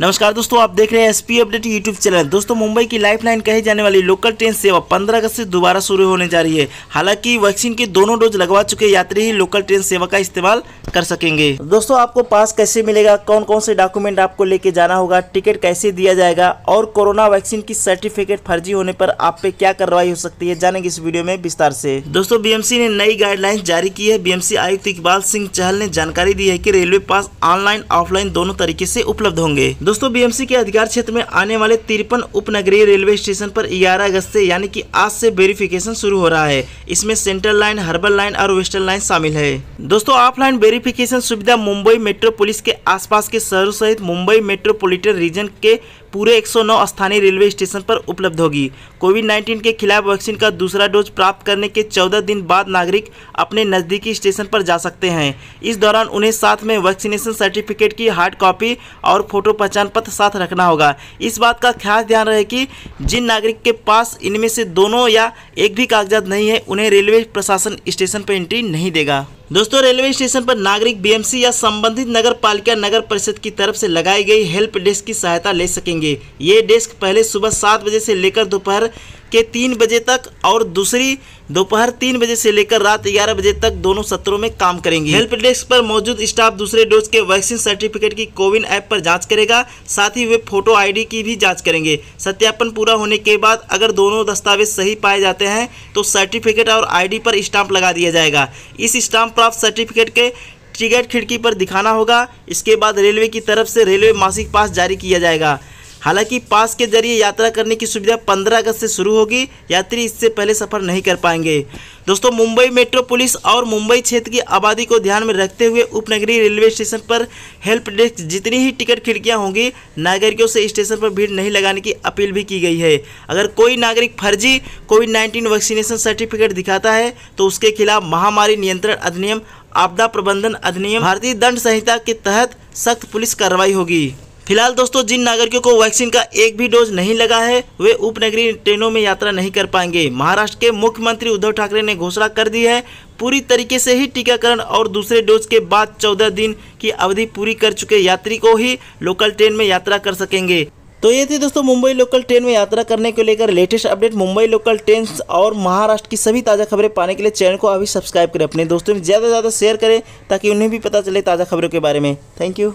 नमस्कार दोस्तों आप देख रहे हैं एसपी अपडेट यूट्यूब चैनल दोस्तों मुंबई की लाइफलाइन कही जाने वाली लोकल ट्रेन सेवा 15 अगस्त से दोबारा शुरू होने जा रही है हालांकि वैक्सीन के दोनों डोज लगवा चुके यात्री ही लोकल ट्रेन सेवा का इस्तेमाल कर सकेंगे दोस्तों आपको पास कैसे मिलेगा कौन कौन से डॉक्यूमेंट आपको लेके जाना होगा टिकट कैसे दिया जाएगा और कोरोना वैक्सीन की सर्टिफिकेट फर्जी होने पर आप पे क्या कार्रवाई हो सकती है जानेंगे इस वीडियो में विस्तार से दोस्तों बीएमसी ने नई गाइडलाइन जारी की है बीएमसी आयुक्त इकबाल सिंह चहल ने जानकारी दी है की रेलवे पास ऑनलाइन ऑफलाइन दोनों तरीके ऐसी उपलब्ध होंगे दोस्तों बीएमसी के अधिकार क्षेत्र में आने वाले तिरपन उपनगरीय रेलवे स्टेशन पर 11 अगस्त से यानी कि आज से वेरिफिकेशन शुरू हो रहा है इसमें सेंट्रल लाइन हर्बल लाइन और वेस्टर्न लाइन शामिल है दोस्तों ऑफलाइन वेरिफिकेशन सुविधा मुंबई मेट्रो पुलिस के आसपास के शहरों सहित मुंबई मेट्रोपोलिटन रीजन के पूरे 109 स्थानीय रेलवे स्टेशन पर उपलब्ध होगी कोविड 19 के खिलाफ वैक्सीन का दूसरा डोज प्राप्त करने के 14 दिन बाद नागरिक अपने नज़दीकी स्टेशन पर जा सकते हैं इस दौरान उन्हें साथ में वैक्सीनेशन सर्टिफिकेट की हार्ड कॉपी और फोटो पहचान पहचान पत्र साथ रखना होगा इस बात का खास ध्यान रहे कि जिन नागरिक के पास इनमें से दोनों या एक भी कागजात नहीं है उन्हें रेलवे प्रशासन स्टेशन पर एंट्री नहीं देगा दोस्तों रेलवे स्टेशन पर नागरिक बीएमसी या संबंधित नगर पालिका नगर परिषद की तरफ से लगाई गई हेल्प डेस्क की सहायता ले सकेंगे ये डेस्क पहले सुबह सात बजे से लेकर दोपहर के तीन बजे तक और दूसरी दोपहर तीन बजे से लेकर रात ग्यारह बजे तक दोनों सत्रों में काम करेंगी हेल्प डेस्क पर मौजूद स्टाफ दूसरे डोज के वैक्सीन सर्टिफिकेट की कोविन ऐप पर जांच करेगा साथ ही वे फोटो आईडी की भी जांच करेंगे सत्यापन पूरा होने के बाद अगर दोनों दस्तावेज सही पाए जाते हैं तो सर्टिफिकेट और आई पर स्टाम्प लगा दिया जाएगा इस स्टाम्प प्राप्त सर्टिफिकेट के टिकट खिड़की पर दिखाना होगा इसके बाद रेलवे की तरफ से रेलवे मासिक पास जारी किया जाएगा हालांकि पास के जरिए यात्रा करने की सुविधा 15 अगस्त से शुरू होगी यात्री इससे पहले सफर नहीं कर पाएंगे दोस्तों मुंबई मेट्रो पुलिस और मुंबई क्षेत्र की आबादी को ध्यान में रखते हुए उपनगरीय रेलवे स्टेशन पर हेल्प डेस्क जितनी ही टिकट खिड़कियां होंगी नागरिकों से स्टेशन पर भीड़ नहीं लगाने की अपील भी की गई है अगर कोई नागरिक फर्जी कोविड नाइन्टीन वैक्सीनेशन सर्टिफिकेट दिखाता है तो उसके खिलाफ महामारी नियंत्रण अधिनियम आपदा प्रबंधन अधिनियम भारतीय दंड संहिता के तहत सख्त पुलिस कार्रवाई होगी फिलहाल दोस्तों जिन नागरिकों को वैक्सीन का एक भी डोज नहीं लगा है वे उपनगरीय ट्रेनों में यात्रा नहीं कर पाएंगे महाराष्ट्र के मुख्यमंत्री उद्धव ठाकरे ने घोषणा कर दी है पूरी तरीके से ही टीकाकरण और दूसरे डोज के बाद चौदह दिन की अवधि पूरी कर चुके यात्री को ही लोकल ट्रेन में यात्रा कर सकेंगे तो ये थे दोस्तों मुंबई लोकल ट्रेन में यात्रा करने को लेकर latest update Mumbai local train और महाराष्ट्र की सभी ताज़ा खबरें पाने के लिए चैनल को अभी सब्सक्राइब करें अपने दोस्तों में ज़्यादा से ज़्यादा शेयर करें ताकि उन्हें भी पता चले ताज़ा खबरों के बारे में थैंक यू